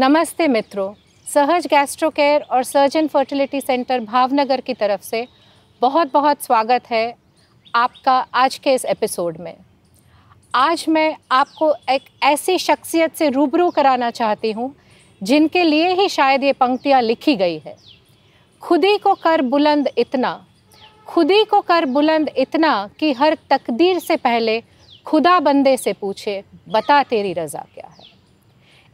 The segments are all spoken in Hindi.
नमस्ते मित्रों सहज गैस्ट्रो केयर और सर्जन फर्टिलिटी सेंटर भावनगर की तरफ से बहुत बहुत स्वागत है आपका आज के इस एपिसोड में आज मैं आपको एक ऐसी शख्सियत से रूबरू कराना चाहती हूँ जिनके लिए ही शायद ये पंक्तियाँ लिखी गई है खुदी को कर बुलंद इतना खुदी को कर बुलंद इतना कि हर तकदीर से पहले खुदा बंदे से पूछे बता तेरी रज़ा क्या है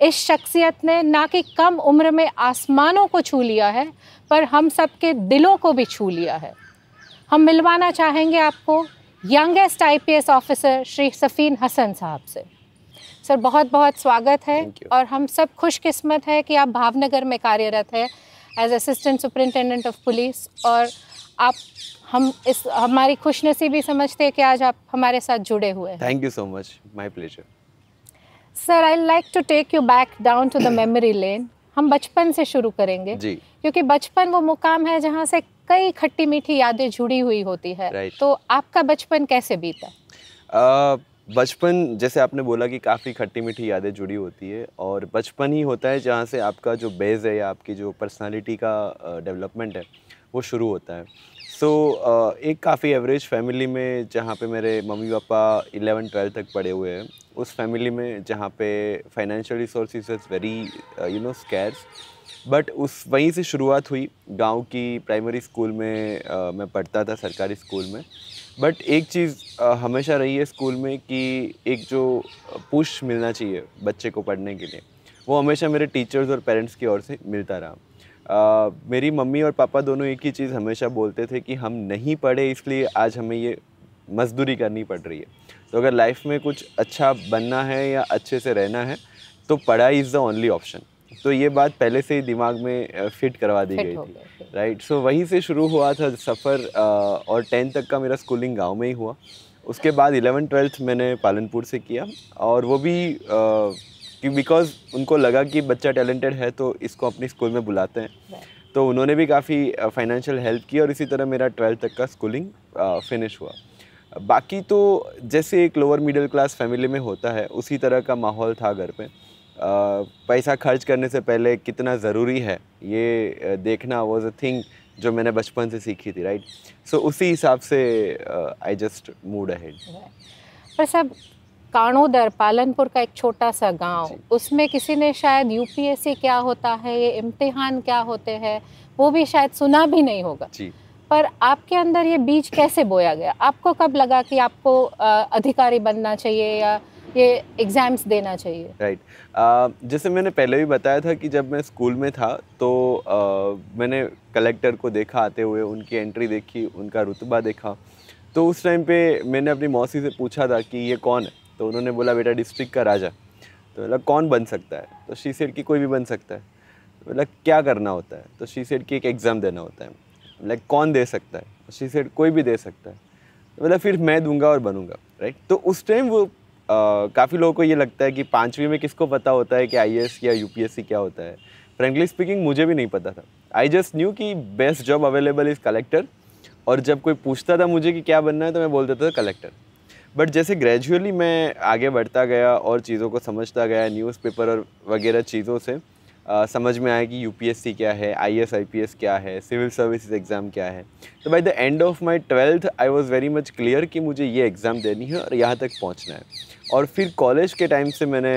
इस शख्सियत ने ना कि कम उम्र में आसमानों को छू लिया है पर हम सब के दिलों को भी छू लिया है हम मिलवाना चाहेंगे आपको youngest IPS officer Shri Safin Hasan साहब से सर बहुत बहुत स्वागत है और हम सब खुशकिस्मत है कि आप भावनगर में कार्यरत है as assistant superintendent of police और आप हम इस हमारी खुशनसीबी समझते हैं कि आज आप हमारे साथ जुड़े हुए हैं thank you so much my pleasure sir I like to take you back down to the memory lane हम बचपन से शुरू करेंगे जी क्योंकि बचपन वो मुकाम है जहाँ से कई खट्टी मीठी यादें जुड़ी हुई होती है right. तो आपका बचपन कैसे बीता uh... बचपन जैसे आपने बोला कि काफ़ी खट्टी मीठी यादें जुड़ी होती है और बचपन ही होता है जहाँ से आपका जो बेस है या आपकी जो पर्सनालिटी का डेवलपमेंट है वो शुरू होता है सो तो, so, एक काफ़ी एवरेज फैमिली में जहाँ पे मेरे मम्मी पापा इलेवन ट्वेल्थ तक पढ़े हुए हैं उस फैमिली में जहाँ पे financial resource is very you know scarce but उस वहीं से शुरुआत हुई गांव की प्राइमरी स्कूल में uh, मैं पढ़ता था सरकारी स्कूल में बट एक चीज़ हमेशा रही है स्कूल में कि एक जो पुश मिलना चाहिए बच्चे को पढ़ने के लिए वो हमेशा मेरे टीचर्स और पेरेंट्स की ओर से मिलता रहा आ, मेरी मम्मी और पापा दोनों एक ही चीज़ हमेशा बोलते थे कि हम नहीं पढ़े इसलिए आज हमें ये मजदूरी करनी पड़ रही है तो अगर लाइफ में कुछ अच्छा बनना है या अच्छे से रहना है तो पढ़ाई इज़ द ओनली ऑप्शन तो ये बात पहले से ही दिमाग में फिट करवा दी गई थी राइट सो वहीं से शुरू हुआ था सफ़र और टेंथ तक का मेरा स्कूलिंग गांव में ही हुआ उसके बाद इलेवन ट्वेल्थ मैंने पालनपुर से किया और वो भी आ, कि बिकॉज उनको लगा कि बच्चा टैलेंटेड है तो इसको अपने स्कूल में बुलाते हैं तो उन्होंने भी काफ़ी फाइनेंशियल हेल्प की और इसी तरह मेरा ट्वेल्थ तक का स्कूलिंग फिनिश हुआ बाकी तो जैसे एक लोअर मिडिल क्लास फैमिली में होता है उसी तरह का माहौल था घर पे पैसा खर्च करने से पहले कितना ज़रूरी है ये देखना वॉज अ थिंग जो मैंने बचपन से सीखी थी राइट सो so, उसी हिसाब से आई जस्ट मूड अहेड पर सब काणोदर पालनपुर का एक छोटा सा गांव उसमें किसी ने शायद यूपीएससी क्या होता है ये इम्तिहान क्या होते हैं वो भी शायद सुना भी नहीं होगा पर आपके अंदर ये बीज कैसे बोया गया आपको कब लगा कि आपको अधिकारी बनना चाहिए या ये एग्ज़ाम्स देना चाहिए राइट right. uh, जैसे मैंने पहले भी बताया था कि जब मैं स्कूल में था तो uh, मैंने कलेक्टर को देखा आते हुए उनकी एंट्री देखी उनका रुतबा देखा तो उस टाइम पे मैंने अपनी मौसी से पूछा था कि ये कौन है तो उन्होंने बोला बेटा डिस्ट्रिक्ट का राजा तो बोला कौन बन सकता है तो शी सेट की कोई भी बन सकता है मतलब बोला क्या करना होता है तो शी सेट की एक एग्ज़ाम देना होता है लाइक कौन दे सकता है शी तो सेट कोई भी दे सकता है तो बोला फिर मैं दूंगा और बनूंगा राइट तो उस टाइम वो काफ़ी लोगों को ये लगता है कि पाँचवीं में किसको पता होता है कि आई या यू क्या होता है फ्रेंकली स्पीकिंग मुझे भी नहीं पता था आई जस्ट न्यू कि best job available is collector और जब कोई पूछता था मुझे कि क्या बनना है तो मैं बोल देता था कलेक्टर बट जैसे ग्रेजुअली मैं आगे बढ़ता गया और चीज़ों को समझता गया न्यूज़पेपर और वगैरह चीज़ों से आ, समझ में आया कि यूपीएससी क्या है आईएएस आईपीएस क्या है सिविल सर्विसेज एग्ज़ाम क्या है तो by the end of my twelfth I was very much clear कि मुझे ये एग्ज़ाम देनी है और यहाँ तक पहुँचना है और फिर कॉलेज के टाइम से मैंने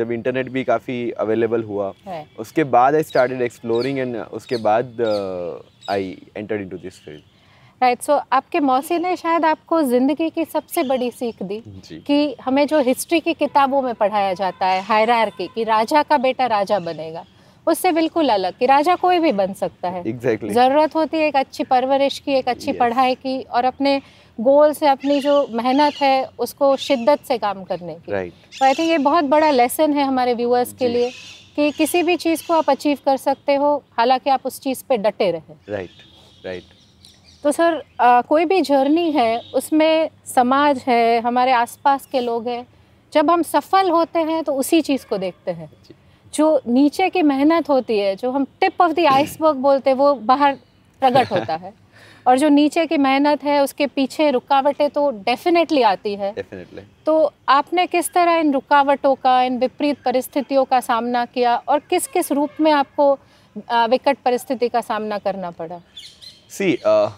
जब इंटरनेट भी काफ़ी अवेलेबल हुआ उसके बाद आई स्टार्टेड एक्सप्लोरिंग एंड उसके बाद I enter into this field right so आपके मौसी ने शायद आपको ज़िंदगी की सबसे बड़ी सीख दी कि हमें जो हिस्ट्री की किताबों में पढ़ाया जाता है की कि राजा का बेटा राजा बनेगा उससे बिल्कुल अलग कि राजा कोई भी बन सकता है exactly. ज़रूरत होती है एक अच्छी परवरिश की एक अच्छी yes. पढ़ाई की और अपने गोल से अपनी जो मेहनत है उसको शिद्दत से काम करने की right. तो आई थिंक ये बहुत बड़ा लेसन है हमारे व्यूअर्स के लिए कि किसी भी चीज़ को आप अचीव कर सकते हो हालांकि आप उस चीज़ पे डटे रहें राइट राइट तो सर आ, कोई भी जर्नी है उसमें समाज है हमारे आसपास के लोग हैं जब हम सफल होते हैं तो उसी चीज़ को देखते हैं जो नीचे की मेहनत होती है जो हम टिप ऑफ द आइसबर्ग बोलते हैं वो बाहर प्रकट होता है और जो नीचे की मेहनत है उसके पीछे रुकावटें तो डेफिनेटली आती है definitely. तो आपने किस तरह इन रुकावटों का इन विपरीत परिस्थितियों का सामना किया और किस किस रूप में आपको विकट परिस्थिति का सामना करना पड़ा see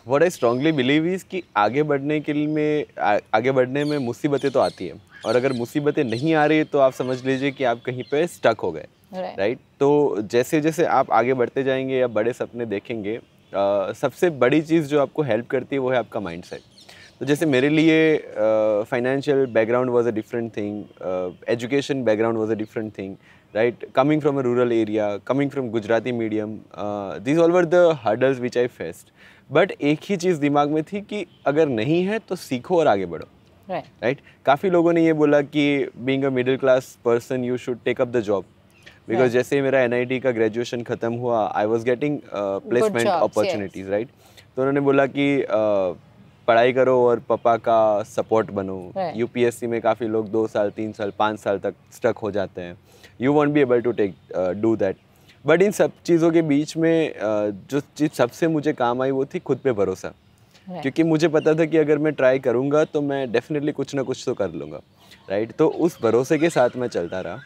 what I strongly believe is कि आगे बढ़ने के लिए में आ, आगे बढ़ने में मुसीबतें तो आती हैं और अगर मुसीबतें नहीं आ रही तो आप समझ लीजिए कि आप कहीं पे स्टक हो गए राइट right. right? तो जैसे जैसे आप आगे बढ़ते जाएंगे या बड़े सपने देखेंगे आ, uh, सबसे बड़ी चीज़ जो आपको हेल्प करती है वो है आपका माइंड तो जैसे मेरे लिए financial background was a different thing education background was a different thing right? Coming from a rural area, coming from Gujarati medium, uh, these all were the hurdles which I faced. But एक ही चीज़ दिमाग में थी कि अगर नहीं है तो सीखो और आगे बढ़ो राइट right. right? काफ़ी लोगों ने ये बोला कि being a middle class person you should take up the job because जैसे ही मेरा एन का ग्रेजुएशन खत्म हुआ I was getting placement opportunities right तो उन्होंने बोला कि uh, पढ़ाई करो और पापा का सपोर्ट बनो यूपीएससी में काफ़ी लोग दो साल तीन साल पाँच साल तक स्टक हो जाते हैं you won't be able to take do that but इन सब चीज़ों के बीच में uh, जो चीज़ सबसे मुझे काम आई वो थी खुद पे भरोसा क्योंकि मुझे पता था कि अगर मैं ट्राई करूँगा तो मैं डेफिनेटली कुछ ना कुछ तो कर लूँगा राइट तो उस भरोसे के साथ मैं चलता रहा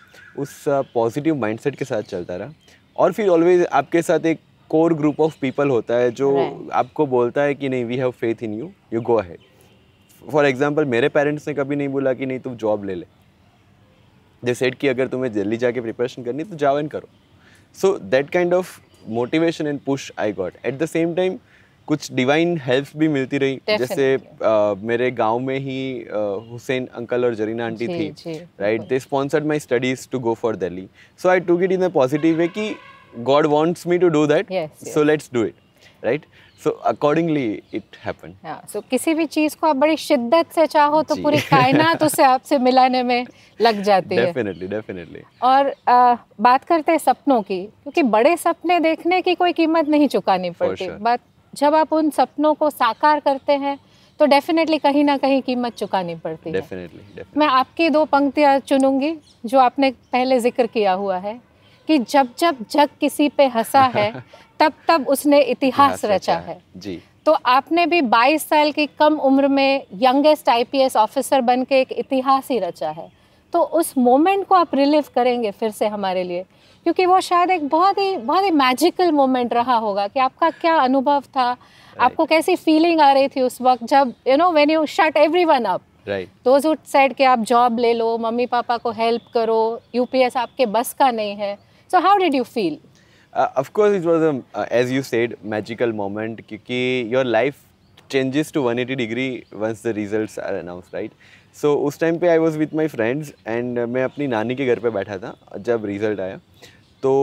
उस पॉजिटिव uh, माइंडसेट के साथ चलता रहा और फिर ऑलवेज आपके साथ एक कोर ग्रुप ऑफ पीपल होता है जो right. आपको बोलता है कि नहीं we have faith in you you go ahead for example मेरे पेरेंट्स ने कभी नहीं बोला कि नहीं तुम जॉब ले ले दे सेड कि अगर तुम्हें जल्दी जाके प्रिपरेशन करनी तो जाओ एंड करो so that kind of motivation and push I got at the same time कुछ डिवाइन हेल्प भी मिलती रही जैसे uh, मेरे गांव में ही हुसैन अंकल और जरीना आंटी थी right they sponsored my studies to go for Delhi so I to get in a positive way कि God wants me to do that. Yes. yes. So let's do it, right? So accordingly it happened. Yeah. So किसी भी चीज को आप बड़ी शिद्दत से चाहो तो पूरी कायनात उसे आपसे मिलाने में लग जाती है Definitely, definitely. और आ, बात करते हैं सपनों की क्योंकि बड़े सपने देखने की कोई कीमत नहीं चुकानी पड़ती sure. बट जब आप उन सपनों को साकार करते हैं तो डेफिनेटली कहीं ना कहीं कीमत चुकानी पड़ती definitely, है definitely. मैं आपकी दो पंक्तियाँ चुनूंगी जो आपने पहले जिक्र किया हुआ है कि जब जब जग किसी पे हंसा है तब तब उसने इतिहास रचा है जी तो आपने भी 22 साल की कम उम्र में यंगेस्ट आईपीएस ऑफिसर बन के एक इतिहास ही रचा है तो उस मोमेंट को आप रिलीव करेंगे फिर से हमारे लिए क्योंकि वो शायद एक बहुत ही बहुत ही मैजिकल मोमेंट रहा होगा कि आपका क्या अनुभव था right. आपको कैसी फीलिंग आ रही थी उस वक्त जब you know when you shut one up right दो आप जॉब ले लो मम्मी पापा को हेल्प करो यूपीएस आपके बस का नहीं है So how did you feel? Uh, of course, it was a, uh, as you said, magical moment क्योंकि your life changes to 180 degree once the results are announced, right? So उस टाइम पे I was with my friends and uh, मैं अपनी नानी के घर पे बैठा था जब रिजल्ट आया तो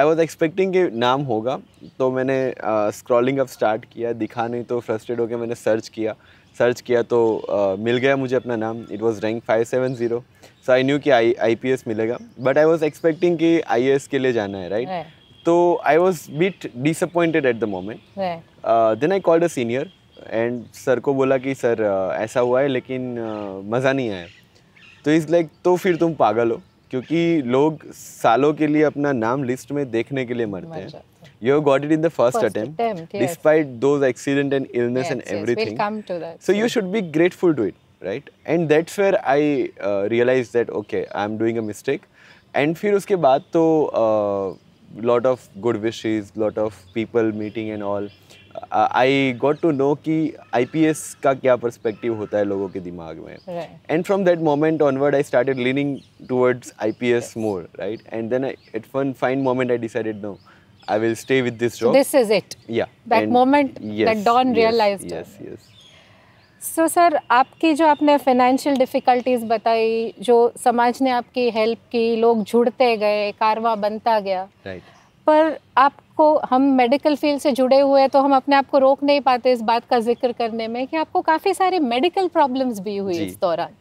आई वॉज एक्सपेक्टिंग कि नाम होगा तो मैंने स्क्रॉलिंग uh, अप स्टार्ट किया दिखा नहीं तो फ्रस्ट्रेट होकर मैंने सर्च किया सर्च किया तो uh, मिल गया मुझे अपना नाम it was rank five seven zero so I knew कि आई आई मिलेगा बट आई वॉज एक्सपेक्टिंग कि आई के लिए जाना है राइट तो I was bit disappointed at the moment then I called a senior and sir को बोला कि सर uh, ऐसा हुआ है लेकिन uh, मज़ा नहीं आया तो इज लाइक तो फिर तुम पागल हो क्योंकि लोग सालों के लिए अपना नाम लिस्ट में देखने के लिए मरते हैं you got it in the first attempt despite those accident and illness and everything so you should be grateful to it right? And that's where I uh, realized that okay, I'm doing a mistake. And फिर उसके बाद uh, lot of good wishes, lot of people meeting and all. Uh, I got to know कि IPS का क्या perspective होता है लोगों के दिमाग Right. And from that moment onward, I started leaning towards IPS more, right? And then I, at one fine moment, I decided no. I will stay with this job. This is it. Yeah. That moment that Dawn realized. Yes, yes. yes. So so, sir आपकी जो आपने फाइनेंशियल डिफ़िकल्टीज़ बताई जो समाज ने आपकी हेल्प की लोग जुड़ते गए कारवा बनता गया right. पर आपको हम मेडिकल फील्ड से जुड़े हुए हैं तो हम अपने आप को रोक नहीं पाते इस बात का जिक्र करने में कि आपको काफ़ी सारी मेडिकल प्रॉब्लम्स भी हुई इस दौरान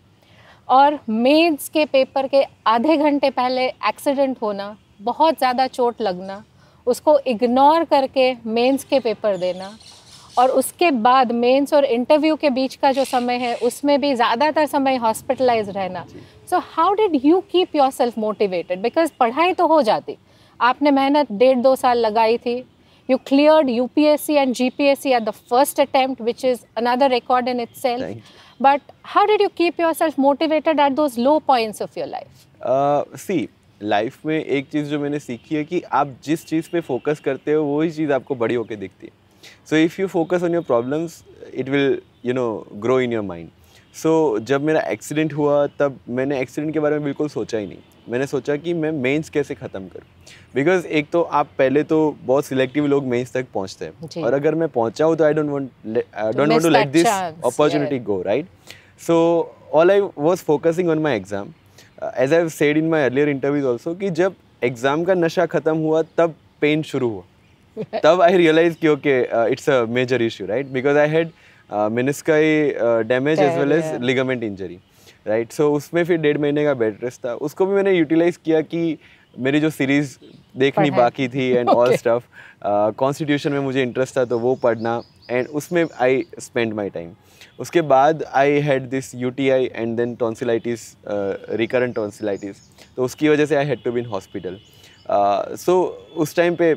और मेड्स के पेपर के आधे घंटे पहले एक्सीडेंट होना बहुत ज़्यादा चोट लगना उसको इग्नोर करके मेंस के पेपर देना और उसके बाद मेंस और इंटरव्यू के बीच का जो समय है उसमें भी ज़्यादातर समय हॉस्पिटलाइज रहना so how did you keep yourself motivated because पढ़ाई तो हो जाती आपने मेहनत डेढ़ दो साल लगाई थी you clear U P S C and G P S C are the first attempt which is another record in itself but how did you keep yourself motivated at those low points of your life see life में एक चीज़ जो मैंने सीखी है कि आप जिस चीज़ पे फोकस करते हो वही चीज़ आपको बड़ी होकर दिखती है so if you focus on your problems it will you know grow in your mind so जब मेरा एक्सीडेंट हुआ तब मैंने एक्सीडेंट के बारे में बिल्कुल सोचा ही नहीं मैंने सोचा कि मैं मेंस कैसे ख़त्म करूं बिकॉज एक तो आप पहले तो बहुत सिलेक्टिव लोग मेंस तक पहुंचते हैं और अगर मैं पहुंचा हूँ तो I don't want don't want to let this opportunity go right so all I was focusing on my exam as I said in my earlier interviews also कि जब एग्ज़ाम का नशा ख़त्म हुआ तब पेन शुरू हुआ तब आई रियलाइज की okay it's a major issue right because I had meniscus damage as well as ligament injury right so उसमें फिर डेढ़ महीने का बेड रेस्ट था उसको भी मैंने यूटिलाइज किया कि मेरी जो सीरीज देखनी बाकी थी एंड ऑल स्टफ कॉन्स्टिट्यूशन में मुझे इंटरेस्ट था तो वो पढ़ना एंड उसमें आई स्पेंड माई टाइम उसके बाद I had this U T I and then tonsillitis recurrent tonsillitis तो उसकी वजह से I had to be in hospital so uh, उस टाइम पे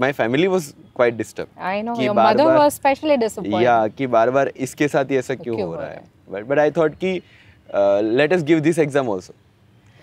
my family was quite disturb I know your mother was specially disappointed या कि बार-बार इसके साथ ही ऐसा क्यों हो रहा है बट बट आई थॉट कि let us give this exam also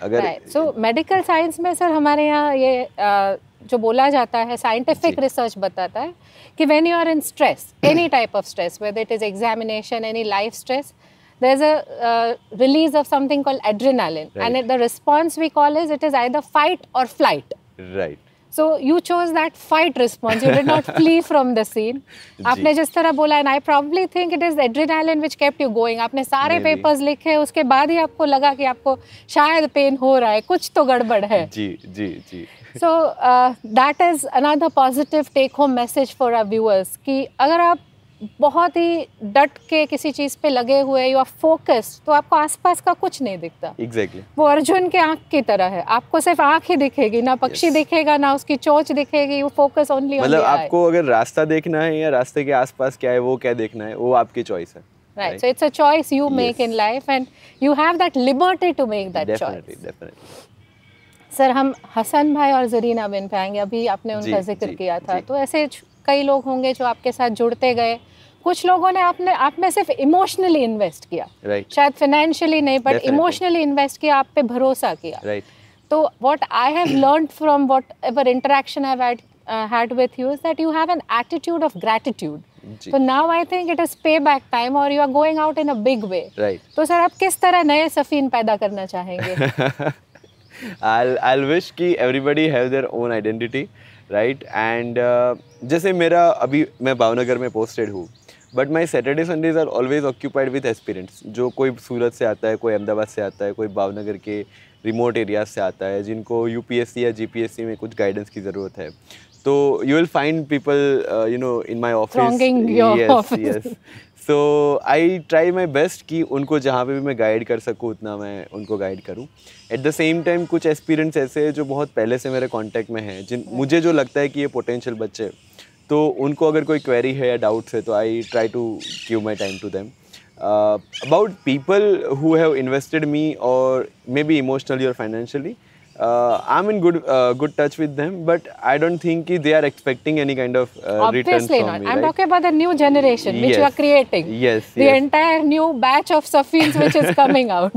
अगर सो मेडिकल साइंस में सर हमारे यहाँ ये uh, जो बोला जाता है साइंटिफिक रिसर्च बताता है कि when you are in stress any type of stress whether it is examination any life stress there's a uh, release of something called adrenaline right. and the response we call is it is either fight or flight right so you chose that fight response. You did not flee from the scene. आपने जिस तरह बोला and I probably think it is adrenaline which kept you going. आपने सारे Maybe. papers लिखे उसके बाद ही आपको लगा कि आपको शायद pain हो रहा है कुछ तो गड़बड़ है जी जी जी So uh, that is another positive take home message for our viewers कि अगर आप बहुत ही डट के किसी चीज पे लगे हुए यू आर फोकस्ड तो आपको आसपास का कुछ नहीं दिखता एग्जैक्टली exactly. वो अर्जुन के आंख की तरह है आपको सिर्फ आंख ही दिखेगी ना पक्षी yes. दिखेगा ना उसकी चोच दिखेगी वो फोकस ओनली मतलब आपको अगर रास्ता देखना है या रास्ते के आसपास क्या है वो क्या देखना है वो आपकी चॉइस है right so it's a choice you make in life and you have that liberty to make that choice definitely, sir हम हसन भाई और जरीना बिन पे आएंगे अभी आपने उनका जिक्र किया था तो ऐसे कई लोग होंगे जो आपके साथ जुड़ते गए कुछ लोगों ने आपने आप में सिर्फ इमोशनली इन्वेस्ट किया right. शायद फाइनेंशियली नहीं बट इमोशनली इन्वेस्ट किया आप पे भरोसा किया तो what I have learn from whatever interaction had with you that you have an attitude of gratitude तो now I think it is pay back time और you are going out in a big way तो सर आप किस तरह नए सफीन पैदा करना चाहेंगे I'll I'll wish कि everybody have their own identity, right? And uh, जैसे मेरा अभी मैं भावनगर में पोस्टेड हूँ but my Saturday Sundays are always occupied with aspirants जो कोई सूरत से आता है कोई अहमदाबाद से आता है कोई भावनगर के रिमोट एरियाज से आता है जिनको यू या जी में कुछ गाइडेंस की ज़रूरत है तो you will find people you know in my office yes so I try my best कि उनको जहाँ पे भी मैं गाइड कर सकूँ उतना मैं उनको गाइड करूँ एट द सेम टाइम कुछ एक्सपीरियंस ऐसे हैं जो बहुत पहले से मेरे कांटेक्ट में हैं जिन मुझे जो लगता है कि ये पोटेंशियल बच्चे तो उनको अगर कोई क्वेरी है या डाउट्स है तो I try to give my time to them about people who have invested me और मे बी इमोशनली और financially uh, I'm in good uh, good touch with them, but I don't think they are expecting any kind of uh, returns from not. me. I'm right? talking about the new generation yes. which you are creating. Yes, the yes. entire new batch of Safins which is coming out.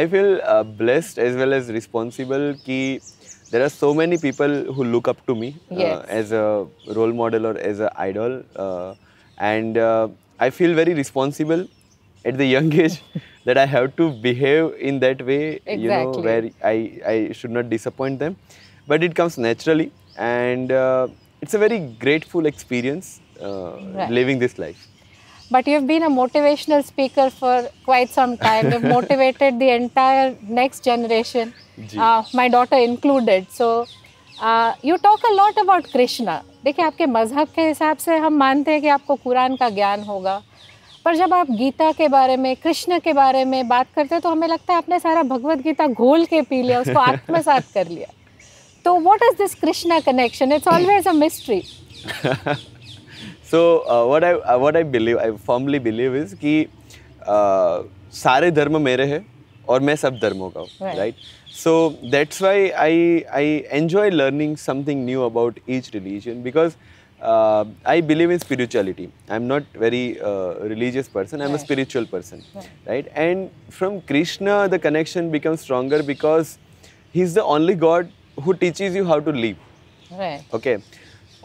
I feel uh, blessed as well as responsible that there are so many people who look up to me uh, yes. uh, as a role model or as an idol. Uh, and uh, I feel very responsible at the young age that I have to behave in that way, exactly. you know, where I, I should not disappoint them. But it comes naturally and uh, it's a very grateful experience uh, right. living this life. but you've been a motivational speaker for quite some time. You've motivated the entire next generation, uh, my daughter included. So you talk a lot about Krishna देखिए आपके मज़हब के हिसाब से हम मानते हैं कि आपको कुरान का ज्ञान होगा पर जब आप गीता के बारे में कृष्ण के बारे में बात करते हैं तो हमें लगता है आपने सारा भगवत गीता घोल के पी लिया उसको आत्मसात कर लिया तो what is this Krishna connection it's always a mystery so what I what I believe I formally believe is कि uh, सारे धर्म मेरे हैं और मैं सब धर्मों का हूँ right so that's why I I enjoy learning something new about each religion because I believe in spirituality I am not very religious person I am a spiritual person right and from Krishna the connection become stronger because he is the only God who teaches you how to live okay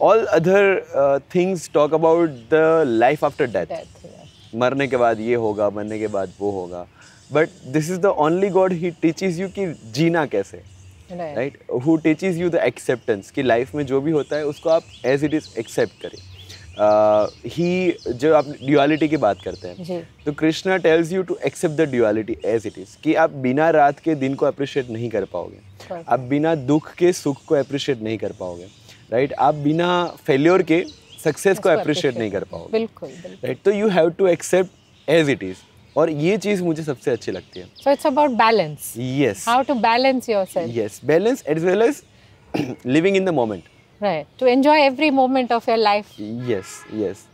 all other things talk about the life after death मरने के बाद ये होगा मरने के बाद वो होगा but this is the only God he teaches you कि जीना कैसे right who teaches you the acceptance कि लाइफ में जो भी होता है उसको आप एज इट इज़ एक्सेप्ट करें ही uh, जो आप ड्यूअलिटी की बात करते हैं तो Krishna tells you to accept the duality as it is कि आप बिना रात के दिन को अप्रिशिएट नहीं कर पाओगे आप बिना दुख के सुख को अप्रिशिएट नहीं कर पाओगे राइट आप बिना फेल्योर के सक्सेस को अप्रिशिएट नहीं कर पाओगे बिल्कुल राइट तो you have to accept as it is और ये चीज मुझे सबसे अच्छी लगती है so it's about balance yes how to balance yourself yes balance as well as living in the moment right to enjoy every moment of your life yes yes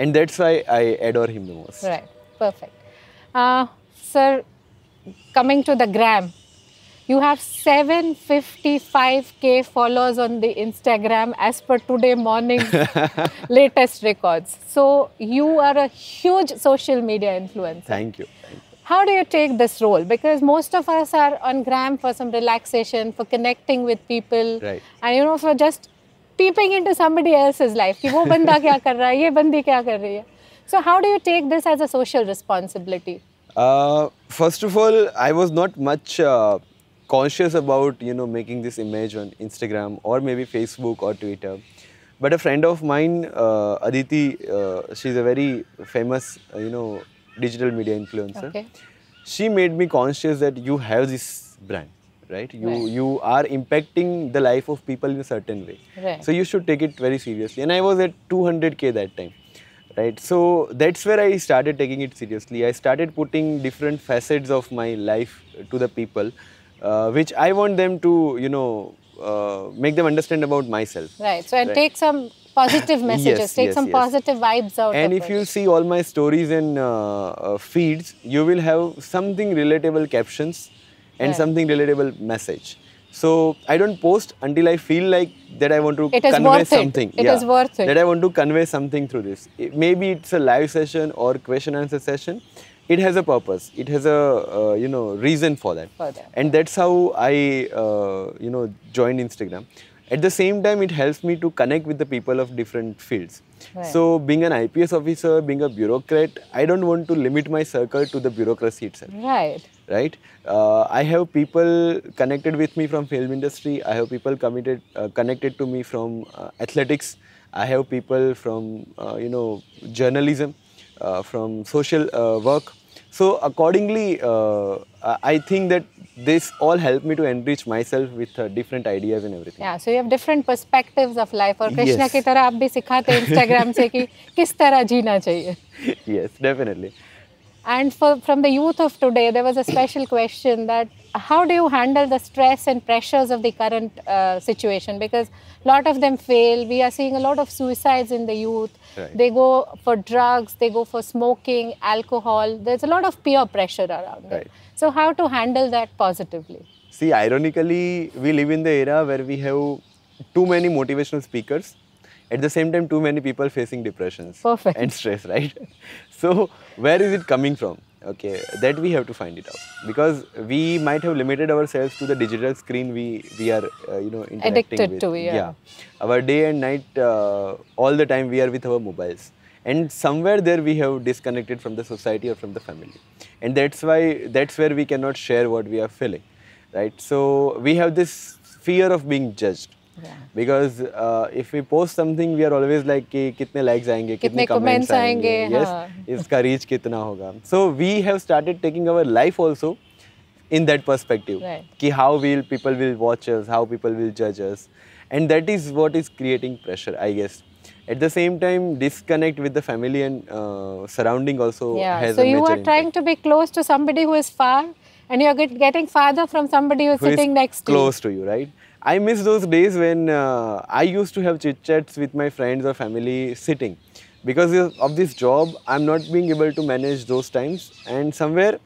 and that's why I adore him the most right perfect uh, sir coming to the gram You have 755k followers on the Instagram as per today morning latest records. So you are a huge social media influencer. Thank you. How do you take this role? Because most of us are on gram for some relaxation, for connecting with people, right. and you know, for just peeping into somebody else's life. So how do you take this as a social responsibility? Uh, first of all, I was not much uh, conscious about you know making this image on Instagram or maybe Facebook or Twitter. But a friend of mine, uh, Aditi, uh, she's a very famous uh, you know digital media influencer. Okay. She made me conscious that you have this brand, right? You right. you are impacting the life of people in a certain way. Right. So you should take it very seriously. And I was at 200k that time right so that's where i started taking it seriously i started putting different facets of my life to the people uh, which I want them to, you know, uh, make them understand about myself. Right. So, and right. take some positive messages, yes, take yes, some yes. positive vibes out. And if it. you see all my stories and uh, uh, feeds, you will have something relatable captions and right. something relatable message. So I don't post until I feel like that I want to convey worth something. It, it yeah, is worth it. That I want to convey something through this. It, maybe it's a live session or question answer session, it has a purpose it has a uh, you know reason for that for that. and that's how i uh, you know joined instagram at the same time it helps me to connect with the people of different fields right. so being an ips officer being a bureaucrat i don't want to limit my circle to the bureaucracy itself right right uh, i have people connected with me from film industry i have people committed uh, connected to me from uh, athletics i have people from uh, you know journalism uh, from social uh, work. So accordingly, uh, I think that this all helped me to enrich myself with uh, different ideas and everything. Yeah, so you have different perspectives of life. or Krishna की तरह आप भी सिखाते हैं इंस्टाग्राम से कि किस Yes, definitely. And for, from the youth of today, there was a special question that how do you handle the stress and pressures of the current uh, situation? Because a lot of them fail. We are seeing a lot of suicides in the youth. Right. They go for drugs, they go for smoking, alcohol. There's a lot of peer pressure around right. it. So, how to handle that positively? See, ironically, we live in the era where we have too many motivational speakers at the same time, too many people facing depressions Perfect. and stress, right? so where is it coming from? Okay, that we have to find it out because we might have limited ourselves to the digital screen we we are uh, you know addicted with. to. Yeah. yeah, our day and night uh, all the time we are with our mobiles and somewhere there we have disconnected from the society or from the family and that's why that's where we cannot share what we are feeling right so we have this fear of being judged because uh, if we post something, we are always like, ki, kitne likes aenge, kitne comments aenge, yes, iska reach kitna hoga. So we have started taking our life also in that perspective. Right. Ki how people will watch us, how people will judge us. And that is what is creating pressure, I guess. At the same time, disconnect with the family and uh, surrounding also yeah. has so a So you are trying to be close to somebody who is far and you are getting farther from somebody who is sitting next to you. close to you, right? I miss those days when uh, I used to have chit chats with my friends or family sitting. Because of this job, I'm not being able to manage those times. And somewhere,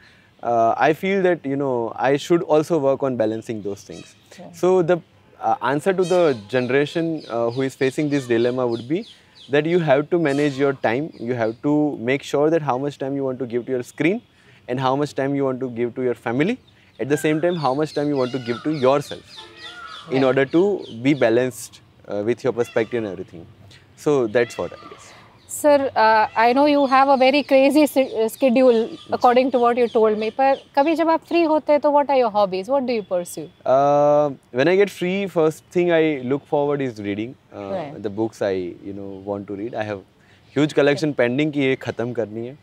uh, I feel that you know I should also work on balancing those things. Okay. So the uh, answer to the generation uh, who is facing this dilemma would be that you have to manage your time. You have to make sure that how much time you want to give to your screen and how much time you want to give to your family. At the same time, how much time you want to give to yourself. in order to be balanced uh, with your perspective and everything. So that's what I guess. Sir, uh, I know you have a very crazy schedule according to what you told me. But कभी जब आप free होते हैं तो what are your hobbies? What do you pursue? Uh, when I get free, first thing I look forward is reading uh, right. the books I you know want to read. I have huge collection okay. pending कि ये खत्म करनी है.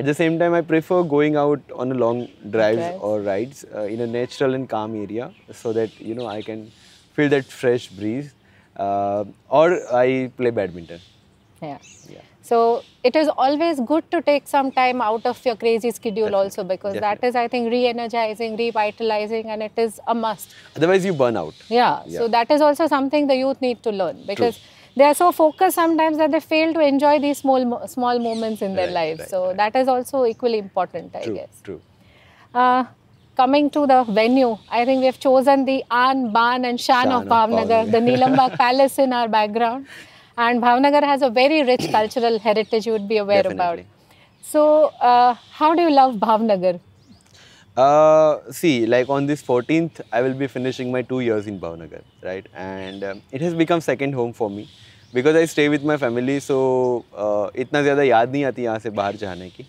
At the same time, I prefer going out on a long drives, or rides uh, in a natural and calm area so that, you know, I can feel that fresh breeze uh, or I play badminton. Yeah. yeah. So it is always good to take some time out of your crazy schedule Definitely. also because Definitely. that is I think re-energizing, revitalizing and it is a must. Otherwise you burn out. Yeah. yeah. So that is also something the youth need to learn because True they are so focused sometimes that they fail to enjoy these small small moments in their lives. Right, so right. that is also equally important, I true, guess. True. Uh, coming to the venue, I think we have chosen the An, Ban, and Shan, Shan of Bhavnagar, the Neelambagh Palace in our background. And Bhavnagar has a very rich cultural heritage you would be aware Definitely. about. So, uh, how do you love Bhavnagar? Uh, see, like on this 14th, I will be finishing my two years in Bhavnagar, right? And um, it has become second home for me because I stay with my family, so uh, itna इतना ज़्यादा याद नहीं आती यहाँ से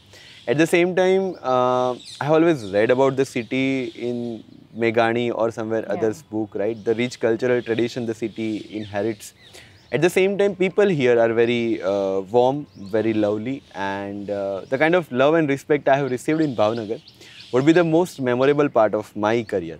At the same time, uh, I always read about the city in Megani or somewhere yeah. others book, right? The rich cultural tradition the city inherits. At the same time, people here are very uh, warm, very lovely, and uh, the kind of love and respect I have received in Bhavnagar would be the most memorable part of my career,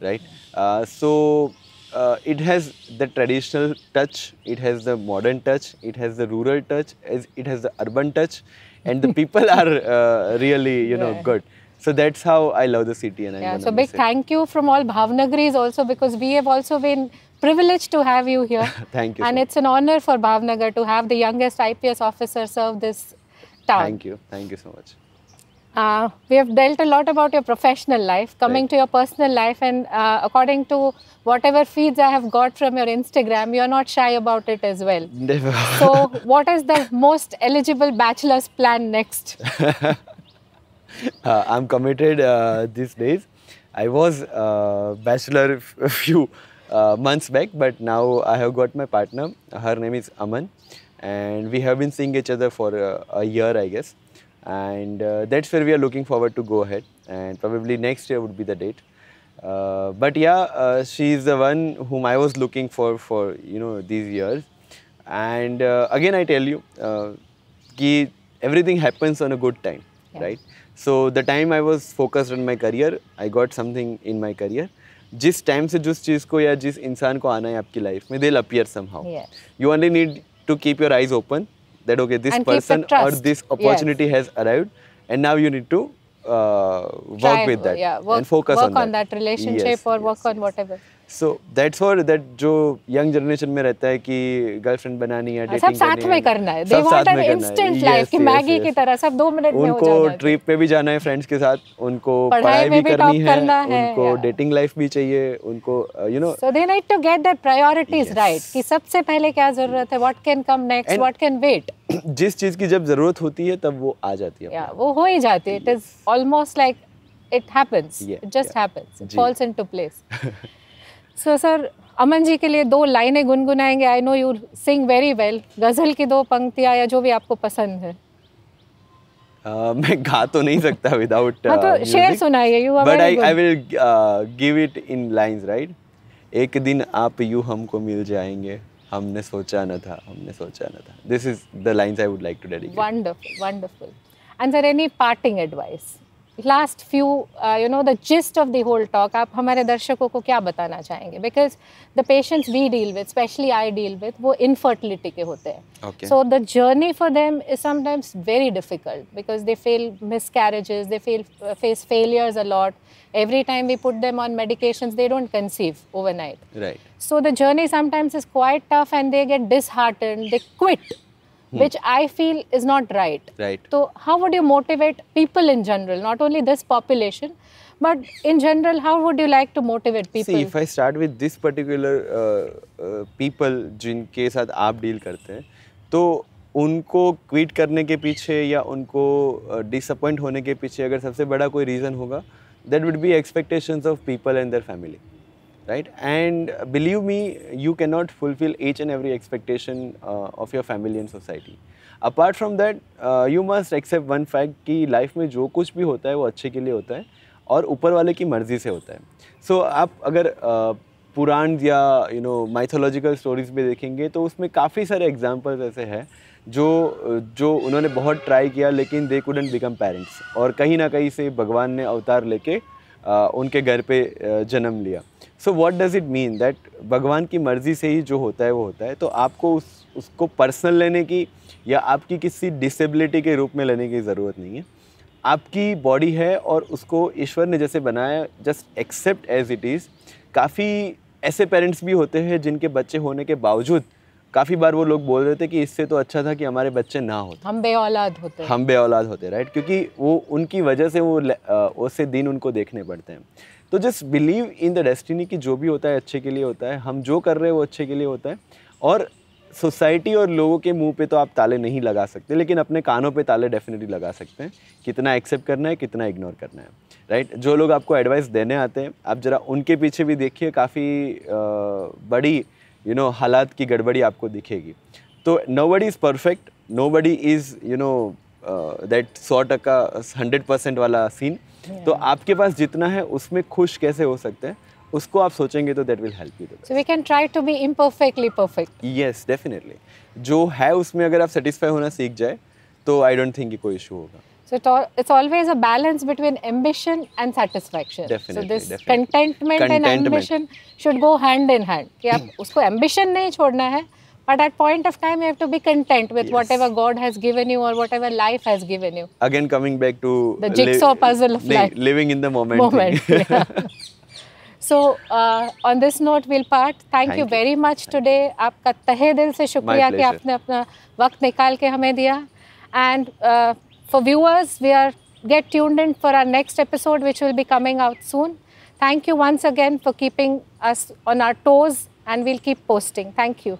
right? Uh, so uh, it has the traditional touch, it has the modern touch, it has the rural touch, it has the urban touch, and the people are uh, really, you know, yeah. good. So that's how I love the city and I Yeah, so big thank you from all Bhavnagaris also because we have also been privileged to have you here. thank you. And so. it's an honor for Bhavnagar to have the youngest IPS officer serve this town. Thank you. Thank you so much. Uh, we have dealt a lot about your professional life. Coming right. to your personal life, and uh, according to whatever feeds I have got from your Instagram, you are not shy about it as well. Never. so, what is the most eligible bachelor's plan next? uh, I'm committed uh, these days. I was uh, bachelor a few uh, months back, but now I have got my partner. Her name is Aman, and we have been seeing each other for a year, I guess and uh, that's where we are looking forward to go ahead and probably next year would be the date uh, but yeah uh, is the one whom i was looking for for you know these years and uh, again i tell you uh, ki everything happens on a good time yeah. right so the time i was focused on my career i got something in my career जिस टाइम से जिस चीज़ को या जिस इंसान को आना है आपकी लाइफ में they appear somehow you only need to keep your eyes open that okay this and person or this opportunity yes. has arrived and now you need to uh, work Try, with that yeah, work, and focus work on, on that. that relationship yes, or yes, work on whatever so that's for that जो यंग जनरेशन में रहता है कि गर्लफ्रेंड बनानी है डेटिंग हाँ, करनी है सब साथ में करना है they want an instant life कि मैगी की तरह सब दो मिनट में हो जाना उनको ट्रिप पे भी जाना है फ्रेंड्स के साथ उनको पढ़ाई भी करनी है उनको डेटिंग लाइफ भी चाहिए उनको you know so they need to get their priorities right कि सबसे पहले क्या जरूरत है what can come next what can wait जिस चीज की जब जरूरत होती है तब वो आ जाती है वो हो ही जाती है it is almost like it happens yeah, it just yeah. happens it Gee. So sir Aman ji के लिए दो लाइनें गुनगुनाएंगे I know you sing very well ghazal की दो पंक्तियाँ या जो भी आपको पसंद है Uh, मैं गा तो नहीं सकता विदाउट हाँ तो शेर uh, सुनाइए you but I I will give it in lines right एक दिन आप यू हमको मिल जाएंगे हमने सोचा न था हमने सोचा न था this is the lines I would like to dedicate wonderful wonderful and sir any parting advice last few you know the gist of the whole talk आप हमारे दर्शकों को क्या बताना चाहेंगे because the patients we deal with specially I deal with वो इनफर्टिलिटी के होते हैं so the journey for them is sometimes very difficult because they fail miscarriages they fail face failures allot every time we put them on medications they don't conceive overnight right so the journey sometimes is quite tough and they get disheartened they quit which I feel is not right. Right. So how would you motivate people in general, not only this population, but in general, how would you like to motivate people? See, if I start with this particular uh, uh, people जिनके साथ आप डील करते हैं, तो उनको क्विट करने के पीछे या उनको डिसअपॉइंट होने के पीछे अगर सबसे बड़ा कोई रीज़न होगा that would be expectations of people and their family right and believe me you can not fulfil each and every expectation of your family and society apart from that you must accept one fact कि लाइफ में जो कुछ भी होता है वो अच्छे के लिए होता है और ऊपर वाले की मर्ज़ी से होता है सो so, आप अगर uh, पुराण या यू नो माइथोलॉजिकल स्टोरीज में देखेंगे तो उसमें काफ़ी सारे एग्जाम्पल्स ऐसे हैं जो जो उन्होंने बहुत ट्राई किया लेकिन दे कुडेंट बिकम पेरेंट्स और कहीं ना कहीं से भगवान ने अवतार लेके उनके घर पे जन्म लिया so what does it mean that भगवान की मर्ज़ी से ही जो होता है वो होता है तो आपको उस उसको पर्सनल लेने की या आपकी किसी डिसेबिलिटी के रूप में लेने की ज़रूरत नहीं है आपकी बॉडी है और उसको ईश्वर ने जैसे बनाया just accept as it is काफ़ी ऐसे पेरेंट्स भी होते हैं जिनके बच्चे होने के बावजूद काफ़ी बार वो लोग बोल रहे थे कि इससे तो अच्छा था कि हमारे बच्चे ना होते हम बे औलाद होते हम बे औलाद होते राइट क्योंकि वो उनकी वजह से वो उससे दिन उनको देखने पड़ते हैं तो just believe in the destiny कि जो भी होता है अच्छे के लिए होता है हम जो कर रहे हैं वो अच्छे के लिए होता है और सोसाइटी और लोगों के मुंह पे तो आप ताले नहीं लगा सकते लेकिन अपने कानों पे ताले डेफिनेटली लगा सकते हैं कितना एक्सेप्ट करना है कितना इग्नोर करना है राइट जो लोग आपको एडवाइस देने आते हैं आप ज़रा उनके पीछे भी देखिए काफ़ी बड़ी यू नो हालात की गड़बड़ी आपको दिखेगी तो nobody is perfect nobody is you know that सौ टका हंड्रेड परसेंट वाला सीन तो आपके पास जितना है उसमें खुश कैसे हो सकते हैं उसको आप सोचेंगे तो that will help you so we can try to be imperfectly perfect yes definitely जो है उसमें अगर आप सेटिस्फाई होना सीख जाए तो आई डोंट थिंक कोई इशू होगा So it all, it's always a balance between ambition and satisfaction. Definitely, so this definitely. contentment, contentment and ambition should go hand in hand. कि hmm. ambition नहीं छोड़ना है but at point of time you have to be content with yes. whatever god has given you or whatever life has given you again coming back to the jigsaw puzzle of life living in the moment, moment so uh, on this note we'll part thank, thank you very much today आपका तहे दिल से शुक्रिया कि आपने अपना वक्त निकाल के हमें दिया and uh, for viewers, we are get tuned in for our next episode, which will be coming out soon. Thank you once again for keeping us on our toes, and we'll keep posting. Thank you.